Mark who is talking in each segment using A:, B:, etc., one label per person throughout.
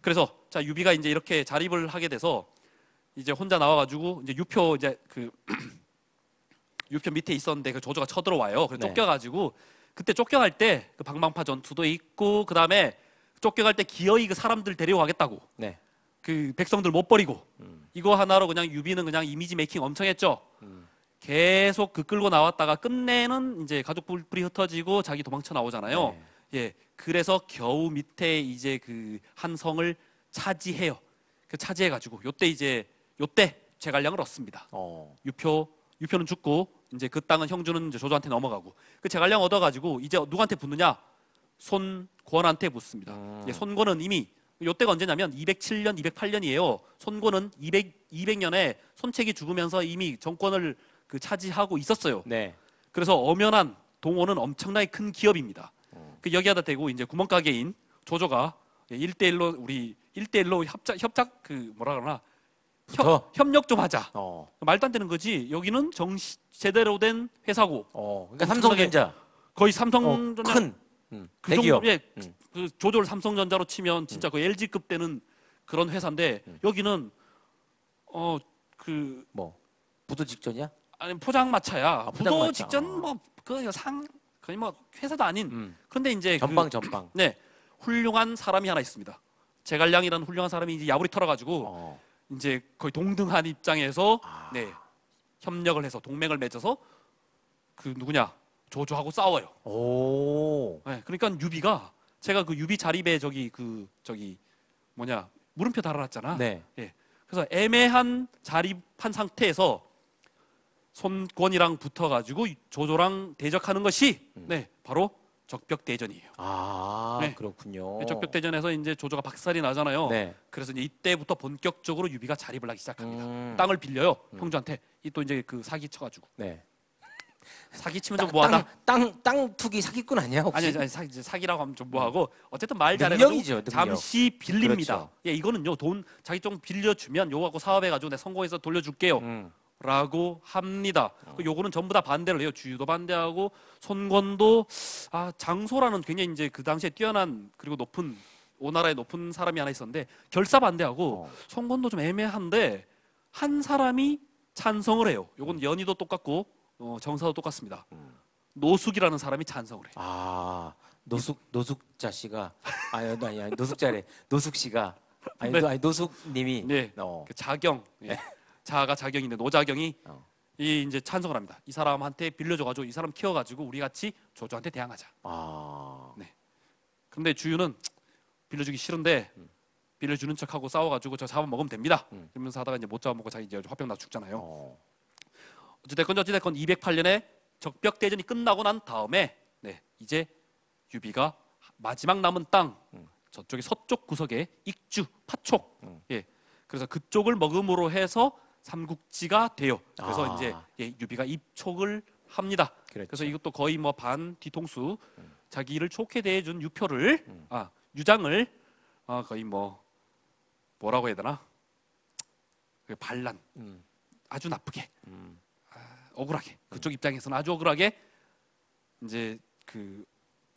A: 그래서 자 유비가 이제 이렇게 자립을 하게 돼서 이제 혼자 나와가지고 이제 유표 이제 그 유표 밑에 있었는데 그 조조가 쳐들어와요. 그래서 네. 쫓겨가지고 그때 쫓겨갈 때 그 방방파 전투도 있고 그 다음에 쫓겨갈 때 기어이 그 사람들 데려가겠다고. 네. 그 백성들 못 버리고 음. 이거 하나로 그냥 유비는 그냥 이미지 메이킹 엄청 했죠. 음. 계속 그 끌고 나왔다가 끝내는 이제 가족 불이 흩어지고 자기 도망쳐 나오잖아요. 네. 예, 그래서 겨우 밑에 이제 그한 성을 차지해요. 그 차지해 가지고 요때 이제 요때 제갈량을 얻습니다. 어. 유표 유표는 죽고 이제 그 땅은 형주는 이제 조조한테 넘어가고 그 제갈량 얻어 가지고 이제 누구한테 붙느냐? 손권한테 붙습니다. 음. 예, 손권은 이미 요때가 언제냐면 207년, 208년이에요. 손권은 200 200년에 손책이 죽으면서 이미 정권을 그 차지하고 있었어요. 네. 그래서 엄연한 동원은 엄청나게 큰 기업입니다. 그 여기하다 대고 이제 구멍가게인 조조가 예, 일대일로 우리 일대일로 협작 협작 그 뭐라 그러나 협, 협력 좀 하자. 어. 그 말도 안 되는 거지. 여기는 정 제대로 된 회사고. 어. 그러니까 삼성전자 거의 삼성전자 어, 큰 음, 그 정도의 예, 음. 그 조조를 삼성전자로 치면 진짜 음. 그 LG급 되는 그런 회사인데 음. 여기는 어 그뭐 부도 직전이야? 아니 포장마차야. 아, 부도 직전 어. 뭐그상 그게 뭐 회사도 아닌 음. 그런데 이제 그 전방 그, 전방 네 훌륭한 사람이 하나 있습니다. 제갈량이라는 훌륭한 사람이 이제 야구이 털어가지고 어. 이제 거의 동등한 입장에서 아. 네 협력을 해서 동맹을 맺어서 그 누구냐 조조하고 싸워요. 오. 네, 그러니까 유비가 제가 그 유비 자립에 저기 그 저기 뭐냐 물음표 달아놨잖아. 네. 예. 그래서 애매한 자립한 상태에서 손권이랑 붙어가지고 조조랑 대적하는 것이 음. 네 바로 적벽대전이에요.
B: 아 네. 그렇군요. 네,
A: 적벽대전에서 이제 조조가 박살이 나잖아요. 네. 그래서 이제 이때부터 본격적으로 유비가 자립을 하기 시작합니다. 음. 땅을 빌려요 음. 형주한테 이 또 이제 그 사기 쳐가지고. 네. 사기 치면 좀 뭐하다. 땅, 땅
B: 투기 사기꾼 아니야? 혹시? 아니, 아니
A: 사기, 사기라고 하면 좀 뭐하고 음. 어쨌든 말 잘해가지고 잠시 빌립니다. 그렇죠. 예, 이거는요 돈 자기 좀 빌려주면 요거하고 사업해가지고 내 성공해서 돌려줄게요. 음. 라고 합니다. 그 어. 요거는 전부 다 반대를 해요. 주유도 반대하고 손권도 아 장소라는 굉장히 이제 그 당시에 뛰어난 그리고 높은 오나라의 높은 사람이 하나 있었는데 결사 반대하고 어. 손권도 좀 애매한데 한 사람이 찬성을 해요. 요건 음. 연희도 똑같고 어, 정사도 똑같습니다. 음. 노숙이라는 사람이
B: 찬성을 해요. 아 노숙 노숙자 씨가 아, 아니 아 노숙자래 노숙 씨가 아니, 네. 아니 노숙님이 네. 어. 그 자경 예. 네. 자가 작용이 있는 노작용이 어.
A: 이 이제 찬성을 합니다. 이 사람한테 빌려줘가지고 이 사람 키워가지고 우리 같이 조조한테 대항하자.
B: 아. 네.
A: 근데 주유는 빌려주기 싫은데 음. 빌려주는 척하고 싸워가지고 저 잡아먹으면 됩니다. 음. 이러면서 하다가 이제 못 잡아먹고 자기 이제 화병 나 죽잖아요. 어. 어찌됐건 어찌됐건 208년에 적벽 대전이 끝나고 난 다음에 네 이제 유비가 마지막 남은 땅 음. 저쪽에 서쪽 구석에 익주 파촉 음. 예 그래서 그쪽을 먹음으로 해서 삼국지가 돼요. 그래서 아. 이제 예, 유비가 입촉을 합니다. 그랬죠. 그래서 이것도 거의 뭐 반 뒤통수 음. 자기를 촉해 대해준 유표를 음. 아 유장을 아 거의 뭐 뭐라고 해야 되나 그 반란 음. 아주 나쁘게 음. 아, 억울하게 음. 그쪽 입장에서는 아주 억울하게 이제 그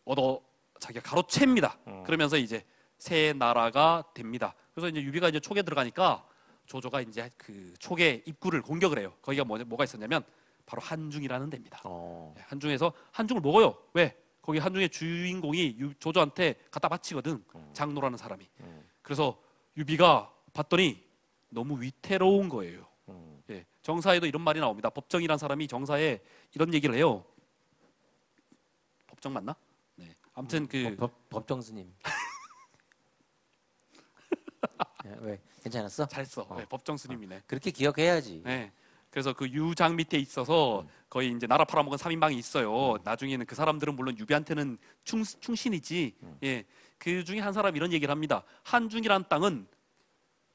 A: 얻어 자기가 가로챕니다. 어. 그러면서 이제 새 나라가 됩니다. 그래서 이제 유비가 이제 촉에 들어가니까 조조가 이제 그 촉의 입구를 공격을 해요. 거기가 뭐, 뭐가 있었냐면 바로 한중이라는 데입니다. 어. 네, 한중에서 한중을 먹어요. 왜? 거기 한중의 주인공이 유, 조조한테 갖다 바치거든. 음. 장로라는 사람이. 음. 그래서 유비가 봤더니 너무 위태로운 거예요. 음. 예, 정사에도 이런 말이 나옵니다. 법정이란 사람이 정사에 이런 얘기를 해요.
B: 법정 맞나? 네. 아무튼 음, 그 법, 정 스님. 예, 왜 괜찮았어? 잘했어. 어. 네,
A: 법정 스님이네.
B: 어, 그렇게 기억해야지. 네.
A: 그래서 그 유장 밑에 있어서 음. 거의 이제 나라 팔아먹은 삼인방이 있어요. 음. 나중에는 그 사람들은 물론 유비한테는 충, 충신이지. 음. 예. 그 중에 한 사람이 런 얘기를 합니다. 한중이란 땅은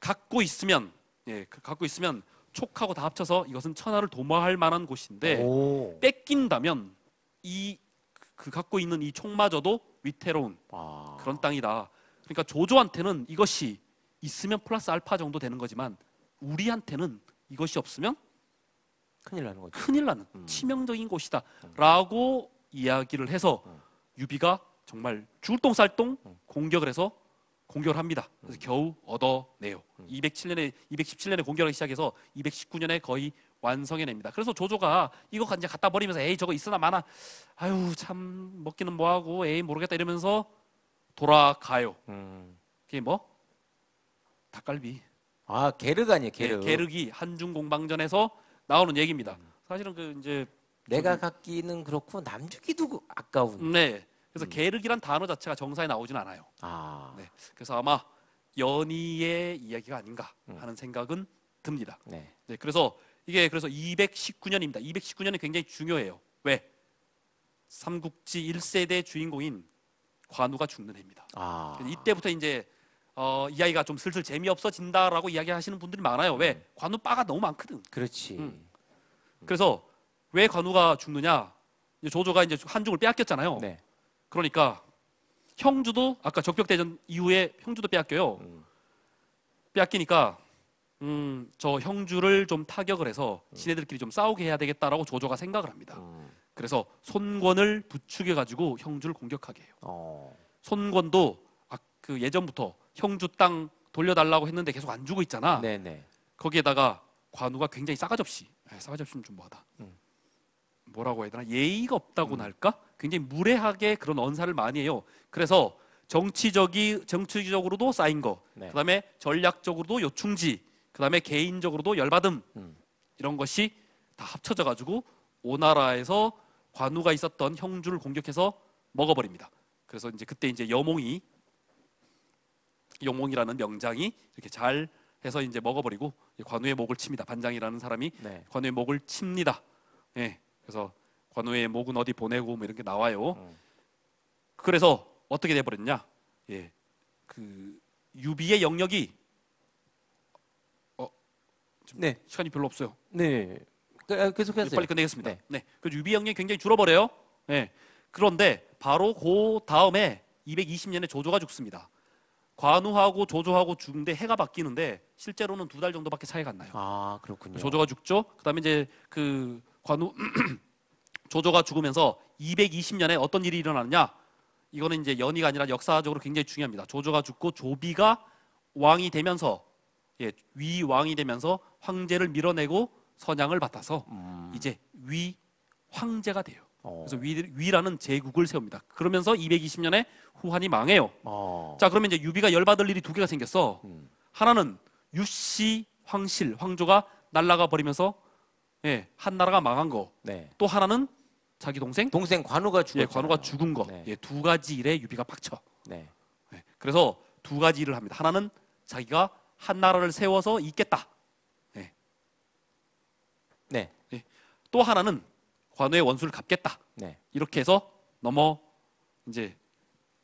A: 갖고 있으면 예, 그 갖고 있으면 촉하고 다 합쳐서 이것은 천하를 도모할 만한 곳인데 오. 뺏긴다면 이 그 갖고 있는 이 촉마저도 위태로운 아. 그런 땅이다. 그러니까 조조한테는 이것이 있으면 플러스 알파 정도 되는 거지만 우리한테는 이것이 없으면 큰일 나는 거죠. 큰일 나는 음. 치명적인 곳이다라고 음. 이야기를 해서 음. 유비가 정말 줄똥살똥 음. 공격을 해서 공격을 합니다. 그래서 음. 겨우 얻어내요. 207년에 217년에 공격을 시작해서 219년에 거의 완성해냅니다. 그래서 조조가 이거 이제 갖다 버리면서 에이 저거 있으나 마나 아유 참 먹기는 뭐하고 에이 모르겠다 이러면서 돌아가요. 음. 그게 뭐
B: 닭갈비. 아 게르가 아니에요 네, 게르. 네,
A: 게르기 한중 공방전에서 나오는 얘기입니다. 음. 사실은 그 이제 내가 저는... 갖기는 그렇고 남주기도 그
B: 아까운.
A: 네. 그래서 음. 게르기란 단어 자체가 정사에 나오진 않아요. 아. 네. 그래서 아마 연희의 이야기가 아닌가 음. 하는 음. 생각은 듭니다. 네. 네. 그래서 이게 그래서 219년입니다. 219년이 굉장히 중요해요. 왜? 삼국지 1세대 주인공인 관우가 죽는 해입니다. 아. 이때부터 이제 어, 이 아이가 좀 슬슬 재미없어진다라고 이야기하시는 분들이 많아요. 왜? 음. 관우 빠가 너무 많거든. 그렇지. 음. 음. 그래서 왜 관우가 죽느냐? 이제 조조가 이제 한중을 빼앗겼잖아요. 네. 그러니까 형주도 아까 적벽대전 이후에 형주도 빼앗겨요. 음. 빼앗기니까 음, 저 형주를 좀 타격을 해서 음. 지네들끼리 좀 싸우게 해야 되겠다라고 조조가 생각을 합니다. 음. 그래서 손권을 부추겨 가지고 형주를 공격하게 해요. 어. 손권도 아, 그 예전부터 형주 땅 돌려달라고 했는데 계속 안 주고 있잖아. 네네. 거기에다가 관우가 굉장히 싸가지없이 예, 싸가지없으면 좀 뭐하다. 음. 뭐라고 해야 되나 예의가 없다고나 음. 할까? 굉장히 무례하게 그런 언사를 많이 해요. 그래서 정치적이 정치적으로도 쌓인 거, 네. 그다음에 전략적으로도 요충지, 그다음에 개인적으로도 열받음 음. 이런 것이 다 합쳐져 가지고 오나라에서 관우가 있었던 형주를 공격해서 먹어버립니다. 그래서 이제 그때 이제 여몽이 용몽이라는 명장이 이렇게 잘 해서 이제 먹어버리고 관우의 목을 칩니다. 반장이라는 사람이 네. 관우의 목을 칩니다. 예, 그래서 관우의 목은 어디 보내고 뭐 이런 게 나와요. 음. 그래서 어떻게 돼버렸냐? 예, 그 유비의 영역이 어, 네. 시간이 별로 없어요. 네, 그, 아, 계속해서 예, 빨리 끝내겠습니다. 네, 네. 그 유비 영역이 굉장히 줄어버려요. 예, 그런데 바로 그 다음에 220년에 조조가 죽습니다. 관우하고 조조하고 죽는데 해가 바뀌는데 실제로는 두 달 정도밖에 차이가 안 나요. 아 그렇군요. 조조가 죽죠. 그다음에 이제 그 관우 조조가 죽으면서 220년에 어떤 일이 일어나느냐? 이거는 이제 연의가 아니라 역사적으로 굉장히 중요합니다. 조조가 죽고 조비가 왕이 되면서 예, 위 왕이 되면서 황제를 밀어내고 선양을 받아서 음. 이제 위 황제가 돼요. 어. 그래서 위, 라는 제국을 세웁니다. 그러면서 220년에 후한이 망해요. 어. 자, 그러면 이제 유비가 열받을 일이 두 개가 생겼어. 음. 하나는 유씨 황실 황조가 날라가 버리면서 예, 한 나라가 망한 거. 네. 또 하나는 자기 동생 동생 관우가 죽은 예, 관우가 죽은 거. 네. 예, 두 가지 일에 유비가 팍쳐. 네. 예, 그래서 두 가지 일을 합니다. 하나는 자기가 한 나라를 세워서 있겠다. 예. 네. 예, 또 하나는 관우의 원수를 갚겠다. 네. 이렇게 해서 넘어 이제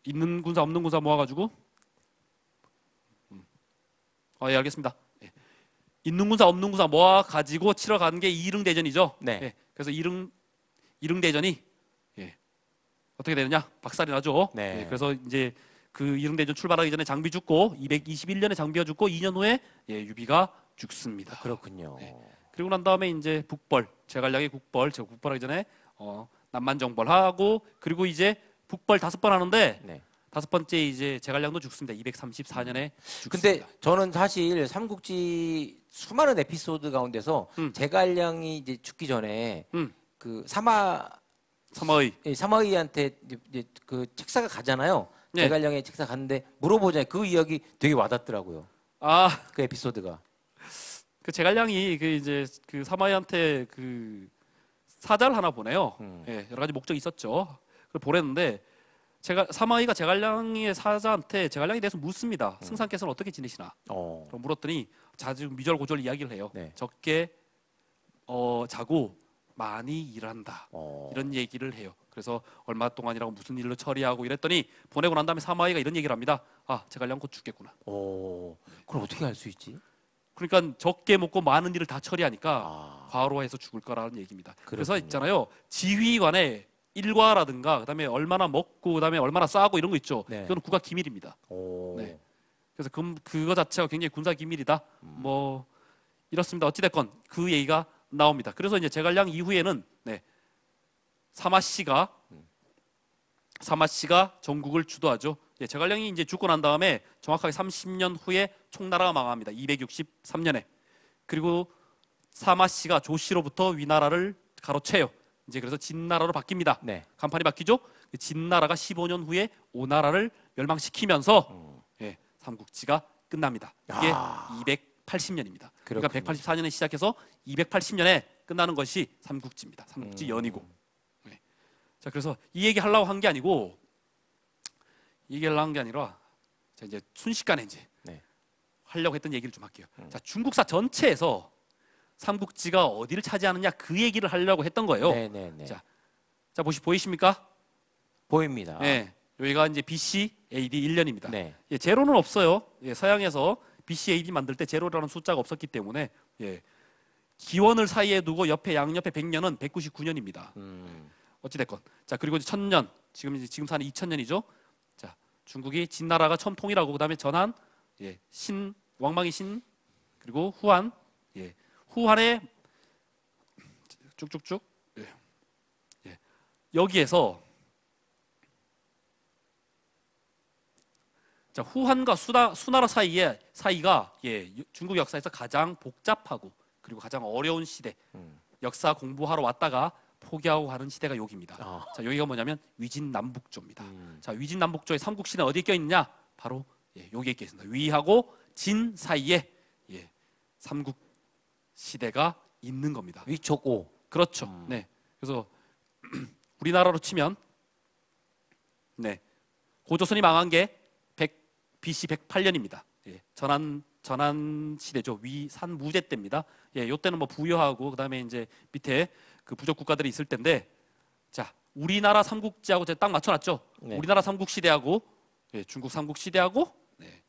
A: 있는 군사 없는 군사 모아가지고 음. 아, 예, 알겠습니다. 예. 있는 군사 없는 군사 모아 가지고 치러 가는 게 이릉 대전이죠. 네. 예. 그래서 이릉 이릉 대전이 예. 어떻게 되느냐 박살이 나죠. 네. 예. 그래서 이제 그 이릉 대전 출발하기 전에 장비 죽고 221년에 장비가 죽고 2년 후에 예, 유비가 죽습니다. 그렇군요. 예. 그리고 난 다음에 이제 북벌, 제갈량의 국벌, 제가 국벌하기 전에 어, 남만정벌하고 그리고 이제
B: 북벌 다섯 번 하는데 네. 다섯 번째 이제 제갈량도 죽습니다. 234년에 죽습니다. 근데 저는 사실 삼국지 수많은 에피소드 가운데서 음. 제갈량이 이제 죽기 전에 음. 그 사마 사마의 예, 사마의한테 이제 그 책사가 가잖아요. 네. 제갈량의 책사 갔는데 물어보자그 이야기 되게 와닿더라고요. 아, 그 에피소드가.
A: 그 제갈량이 그 이제 그 사마이한테 그 사자를 하나 보내요. 음. 예, 여러 가지 목적이 있었죠. 그걸 보냈는데 제가 사마이가 제갈량의 사자한테 제갈량에 대해서 묻습니다. 음. 승상께서는 어떻게 지내시나? 어. 물었더니 자주 미절고절 이야기를 해요. 네. 적게 어, 자고 많이 일한다. 어. 이런 얘기를 해요. 그래서 얼마 동안이라고 무슨 일로 처리하고 이랬더니 보내고 난 다음에 사마이가 이런 얘기를 합니다. 아, 제갈량 곧 죽겠구나.
B: 어, 그럼 어떻게 알 수 있지?
A: 그러니까 적게 먹고 많은 일을 다 처리하니까 아. 과로해서 죽을 거라는 얘기입니다. 그렇군요. 그래서 있잖아요. 지휘관의 일과라든가 그다음에 얼마나 먹고 그다음에 얼마나 싸고 이런 거 있죠. 네. 이거는 국가 기밀입니다. 네. 그래서 그, 그거 자체가 굉장히 군사 기밀이다. 음. 뭐 이렇습니다. 어찌 됐건 그 얘기가 나옵니다. 그래서 이제 제갈량 이후에는 네. 사마 씨가 음. 사마 씨가 전국을 주도하죠. 예, 제갈량이 이제 죽고 난 다음에 정확하게 30년 후에 총나라가 망합니다. 263년에. 그리고 사마씨가 조씨로부터 위나라를 가로채요. 이제 그래서 진나라로 바뀝니다. 네. 간판이 바뀌죠. 그 진나라가 15년 후에 오나라를 멸망시키면서 음. 예, 삼국지가 끝납니다. 이게 야. 280년입니다. 그러니까 그렇군요. 그러니까 184년에 시작해서 280년에 끝나는 것이 삼국지입니다. 삼국지 음. 연이고. 예. 자, 그래서 이 얘기 하려고 한 게 아니고 이 얘기 하려고 한게 아니라 자, 이제 순식간에 이제 하려고 했던 얘기를 좀 할게요. 음. 자, 중국사 전체에서 삼국지가 어디를 차지하느냐 그 얘기를 하려고 했던 거예요. 네네네. 네, 네. 자, 자 보시 보이십니까? 보입니다. 네, 여기가 이제 BC AD 1년입니다. 네. 예, 제로는 없어요. 예, 서양에서 BC AD 만들 때 제로라는 숫자가 없었기 때문에 예, 기원을 사이에 두고 옆에 양옆에 100년은 199년입니다. 음. 어찌 됐건 자 그리고 이제 천년 지금 이제 지금 사는 2000년이죠. 자 중국이 진나라가 처음 통일하고 그다음에 전한 예, 신 왕망이신 그리고 후한 예. 후한의 쭉쭉쭉 예. 예. 여기에서 자 후한과 수나, 수나라 사이에 사이가 예, 중국 역사에서 가장 복잡하고 그리고 가장 어려운 시대 음. 역사 공부하러 왔다가 포기하고 가는 시대가 여기입니다. 어. 자 여기가 뭐냐면 위진남북조입니다. 음. 자 위진남북조의 삼국시는 어디에 껴 있냐? 바로 예, 여기에 껴 있습니다. 위하고 진 사이에 예, 삼국 시대가 있는 겁니다. 위촉오. 그렇죠. 음. 네. 그래서 우리나라로 치면 네. 고조선이 망한 게 100, BC 108년입니다. 예, 전한 전한 시대죠. 위산 무제 때입니다. 예, 요때는 뭐 부여하고 그다음에 이제 밑에 그 부족 국가들이 있을 텐데 자, 우리나라 삼국지하고 제가 딱 맞춰 놨죠. 네. 우리나라 삼국 시대하고 예, 중국 삼국 시대하고 네,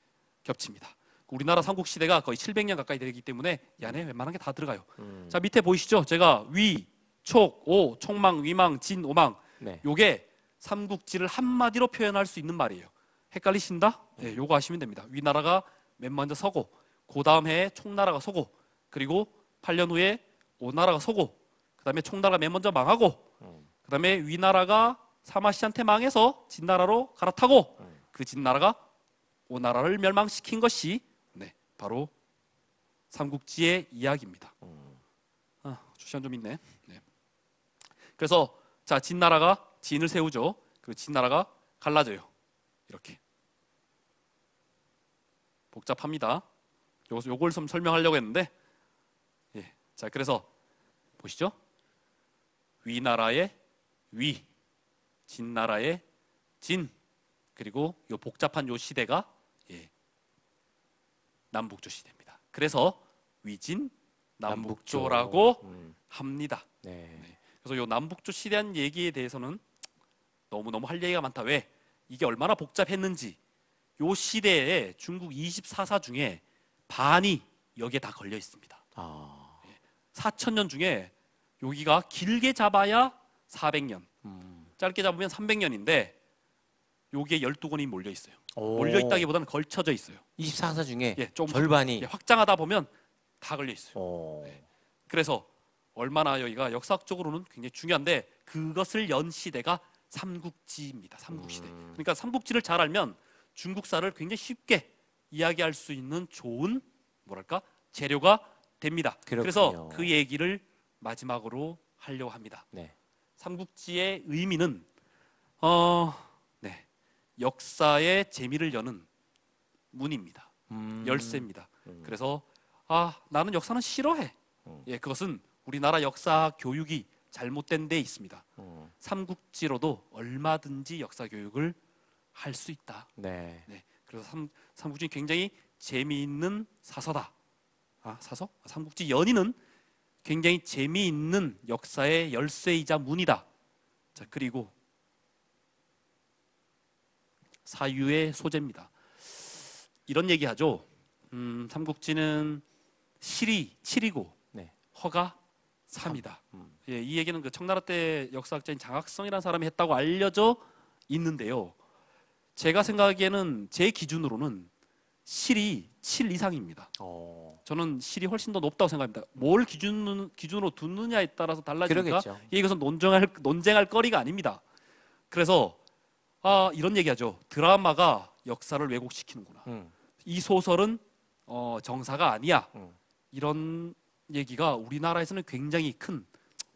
A: 겹칩니다. 우리나라 삼국 시대가 거의 700년 가까이 되기 때문에 이 안에 웬만한 게 다 들어가요. 음. 자 밑에 보이시죠? 제가 위, 촉, 오, 총망, 위망, 진, 오망. 네. 요게 삼국지를 한마디로 표현할 수 있는 말이에요. 헷갈리신다? 네, 요거 아시면 됩니다. 위나라가 맨 먼저 서고, 그 다음 해에 총나라가 서고, 그리고 8년 후에 오나라가 서고, 그 다음에 총나라가 맨 먼저 망하고, 음. 그 다음에 위나라가 사마시한테 망해서 진나라로 갈아타고, 음. 그 진나라가 오나라를 멸망시킨 것이 바로 삼국지의 이야기입니다. 음. 아, 주시간 좀 있네. 네. 그래서 자 진나라가 진을 세우죠. 그 진나라가 갈라져요. 이렇게 복잡합니다. 요것 요걸 좀 설명하려고 했는데, 예, 자 그래서 보시죠. 위나라의 위, 진나라의 진, 그리고 요 복잡한 요 시대가 남북조 시대입니다. 그래서 위진 남북조라고 음. 합니다. 네. 네. 그래서 요 남북조 시대한 얘기에 대해서는 너무 너무 할 얘기가 많다. 왜 이게 얼마나 복잡했는지 요 시대에 중국 24사 중에 반이 여기에 다 걸려 있습니다. 아. 4천년 중에 여기가 길게 잡아야 400년, 음. 짧게 잡으면 300년인데 여기에 12권이 몰려 있어요. 오. 몰려 있다기보다는 걸쳐져 있어요. 24학사 중에 예, 좀 절반이 예, 확장하다 보면 다 걸려 있어요. 오. 그래서 얼마나 여기가 역사학적으로는 굉장히 중요한데 그것을 연 시대가 삼국지입니다. 삼국시대. 음. 그러니까 삼국지를 잘 알면 중국사를 굉장히 쉽게 이야기할 수 있는 좋은 뭐랄까 재료가 됩니다. 그렇군요. 그래서 그 얘기를 마지막으로 하려고 합니다. 네. 삼국지의 의미는 어 역사의 재미를 여는 문입니다. 음. 열쇠입니다. 음. 그래서 아 나는 역사는 싫어해. 음. 예, 그것은 우리나라 역사 교육이 잘못된 데 있습니다. 음. 삼국지로도 얼마든지 역사 교육을 할 수 있다. 네. 네. 그래서 삼, 삼국지 굉장히 재미있는 사서다. 아 사서? 아, 삼국지 연인은 굉장히 재미있는 역사의 열쇠이자 문이다. 자 그리고 사유의 소재입니다. 이런 얘기하죠. 음, 삼국지는 실이 칠이고 네. 허가 삼이다 음. 예, 이 얘기는 그 청나라 때 역사학자인 장학성이라는 사람이 했다고 알려져 있는데요. 제가 생각하기에는 제 기준으로는 실이 칠 이상입니다. 어. 저는 실이 훨씬 더 높다고 생각합니다. 뭘 기준, 기준으로 두느냐에 따라서 달라지니까 이것은 논쟁할, 논쟁할 거리가 아닙니다. 그래서 아 이런 얘기하죠. 드라마가 역사를 왜곡시키는구나. 음. 이 소설은 어, 정사가 아니야. 음. 이런 얘기가 우리나라에서는 굉장히 큰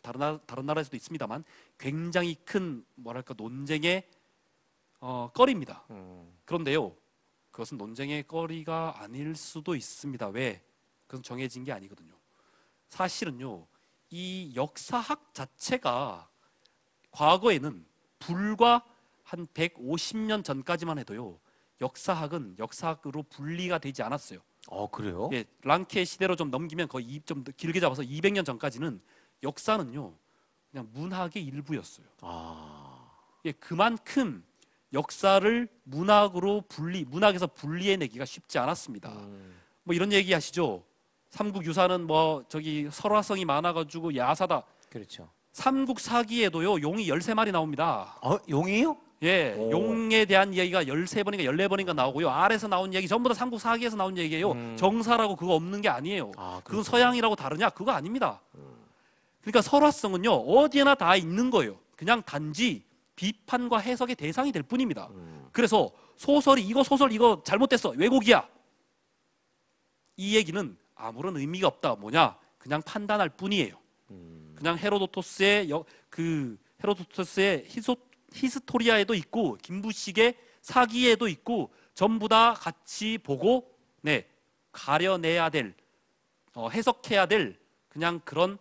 A: 다른 나라, 다른 나라에서도 있습니다만 굉장히 큰 뭐랄까 논쟁의 어, 꺼리입니다. 음. 그런데요, 그것은 논쟁의 꺼리가 아닐 수도 있습니다. 왜? 그건 정해진 게 아니거든요. 사실은요, 이 역사학 자체가 과거에는 불과 한 150년 전까지만 해도요. 역사학은 역사학으로 분리가 되지 않았어요.
B: 어 그래요?
A: 예, 랑케 시대로 좀 넘기면 거의 좀 길게 잡아서 200년 전까지는 역사는요 그냥 문학의 일부였어요. 아... 예, 그만큼 역사를 문학으로 분리 문학에서 분리해내기가 쉽지 않았습니다. 음... 뭐 이런 얘기 하시죠. 삼국 유사는 뭐 저기 설화성이 많아가지고 야사다. 그렇죠. 삼국 사기에도요 용이 열세 마리 나옵니다. 어 용이요? 예, 오. 용에 대한 이야기가 1 3 번인가 1 4 번인가 나오고요. 알에서 나온 이야기 전부 다 삼국 사기에서 나온 얘기예요. 음. 정사라고 그거 없는 게 아니에요. 아, 그건 서양이라고 다르냐? 그거 아닙니다. 음. 그러니까 설화성은요. 어디에나 다 있는 거예요. 그냥 단지 비판과 해석의 대상이 될 뿐입니다. 음. 그래서 소설이 이거 소설 이거 잘못됐어. 왜곡이야. 이 얘기는 아무런 의미가 없다. 뭐냐? 그냥 판단할 뿐이에요. 음. 그냥 헤로도토스의 여, 그 헤로도토스의 히소 히스토리아에도 있고 김부식의 사기에도 있고 전부 다 같이 보고 네 가려내야 될 어, 해석해야 될 그냥 그런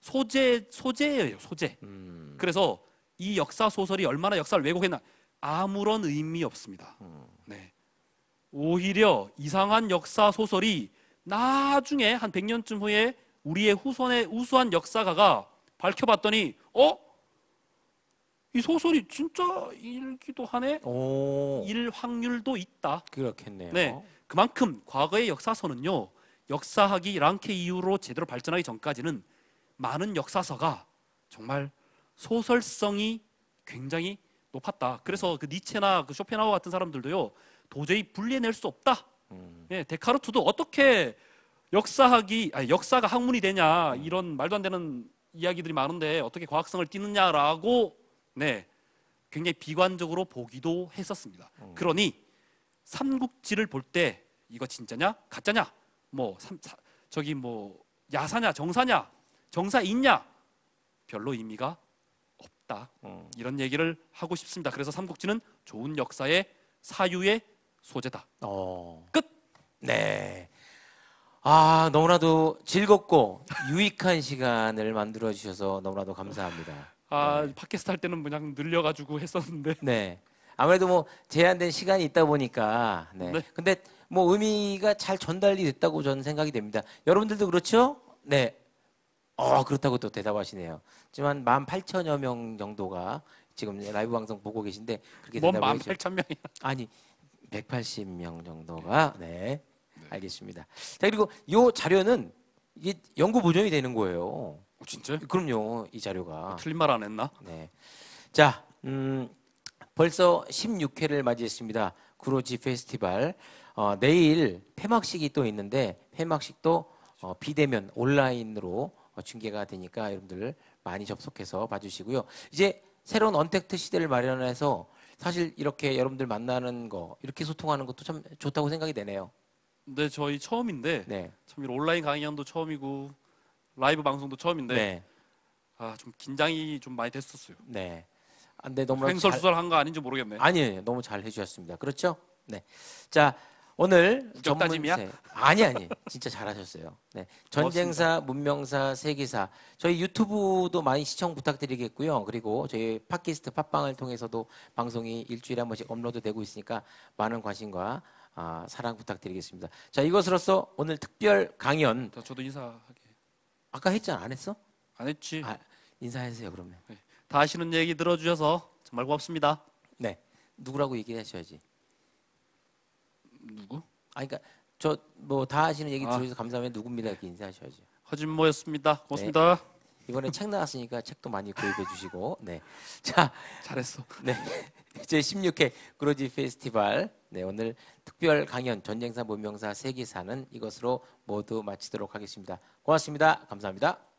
A: 소재 소재예요 소재. 음. 그래서 이 역사 소설이 얼마나 역사를 왜곡했나 아무런 의미 없습니다. 음. 네. 오히려 이상한 역사 소설이 나중에 한1 0 0년쯤 후에 우리의 후손의 우수한 역사가가 밝혀봤더니 어이 소설이 진짜 일기도 하네. 오. 일 확률도 있다. 그렇겠네요. 네. 그만큼 과거의 역사서는요. 역사학이 랑케 이후로 제대로 발전하기 전까지는 많은 역사서가 정말 소설성이 굉장히 높았다. 그래서 그 니체나 그 쇼펜하우 같은 사람들도요. 도저히 분리해낼 수 없다. 음. 네, 데카르트도 어떻게 역사학이 아니, 역사가 학문이 되냐 이런 말도 안 되는 이야기들이 많은데 어떻게 과학성을 띠느냐라고 네, 굉장히 비관적으로 보기도 했었습니다. 음. 그러니 삼국지를 볼 때 이거 진짜냐 가짜냐 뭐 삼, 사, 저기 뭐 야사냐 정사냐 정사 있냐 별로 의미가 없다 음. 이런 얘기를 하고 싶습니다. 그래서
B: 삼국지는 좋은 역사의 사유의 소재다. 어. 끝. 네. 아, 너무나도 즐겁고 유익한 시간을 만들어 주셔서 너무나도 감사합니다.
A: 아 네. 팟캐스트 할 때는 그냥 늘려가지고 했었는데. 네.
B: 아무래도 뭐 제한된 시간이 있다 보니까. 네. 네. 근데 뭐 의미가 잘 전달이 됐다고 저는 생각이 됩니다. 여러분들도 그렇죠? 네. 어 그렇다고 또 대답하시네요. 하지만 만팔천여명 정도가 지금 라이브 방송 보고 계신데 그렇게 대답해 주죠. 1 8명이 아니 백팔십 명 정도가 네. 네. 알겠습니다. 자 그리고 요 자료는 이게 연구 보존이 되는 거예요. 어, 진짜? 그럼요. 이 자료가. 아, 틀린 말 안 했나? 네. 자, 음, 벌써 16회를 맞이했습니다. 구로지 페스티벌. 어, 내일 폐막식이 또 있는데 폐막식도 어, 비대면 온라인으로 어, 중계가 되니까 여러분들 많이 접속해서 봐주시고요. 이제 새로운 언택트 시대를 마련해서 사실 이렇게 여러분들 만나는 거 이렇게 소통하는 것도 참 좋다고 생각이 되네요. 네,
A: 저희 처음인데 네. 참 온라인 강연도 처음이고 라이브 방송도 처음인데 네. 아좀 긴장이 좀 많이 됐었어요. 네. 아, 근데 너무 횡설수설한 거 아닌지
B: 모르겠네. 아니에요. 너무 잘 해주셨습니다. 그렇죠? 네. 자 오늘 전문이야 아니 아니 진짜 잘하셨어요. 네. 전쟁사, 문명사, 세계사 저희 유튜브도 많이 시청 부탁드리겠고요. 그리고 저희 팟캐스트 팟빵을 통해서도 방송이 일주일에 한 번씩 업로드되고 있으니까 많은 관심과 아, 사랑 부탁드리겠습니다. 자 이것으로서 오늘 특별 강연. 저도 인사 아까 했잖아. 안 했어? 안 했지. 아, 인사하세요, 그러면. 네. 다 아시는 얘기 들어주셔서 정말 고맙습니다. 네. 누구라고 얘기하셔야지. 누구? 아, 그러니까 저 뭐다 아시는 얘기 아. 들어주셔서 감사하면 누굽니다 이렇게 인사하셔야지. 허진모였습니다. 고맙습니다. 네. 이번에 책 나왔으니까 책도 많이 구입해 주시고 네. 자, 잘했어. 네. 제 16회 그로지 페스티벌 네, 오늘 특별 강연 전쟁사 문명사 세기사는 이것으로 모두 마치도록 하겠습니다. 고맙습니다. 감사합니다.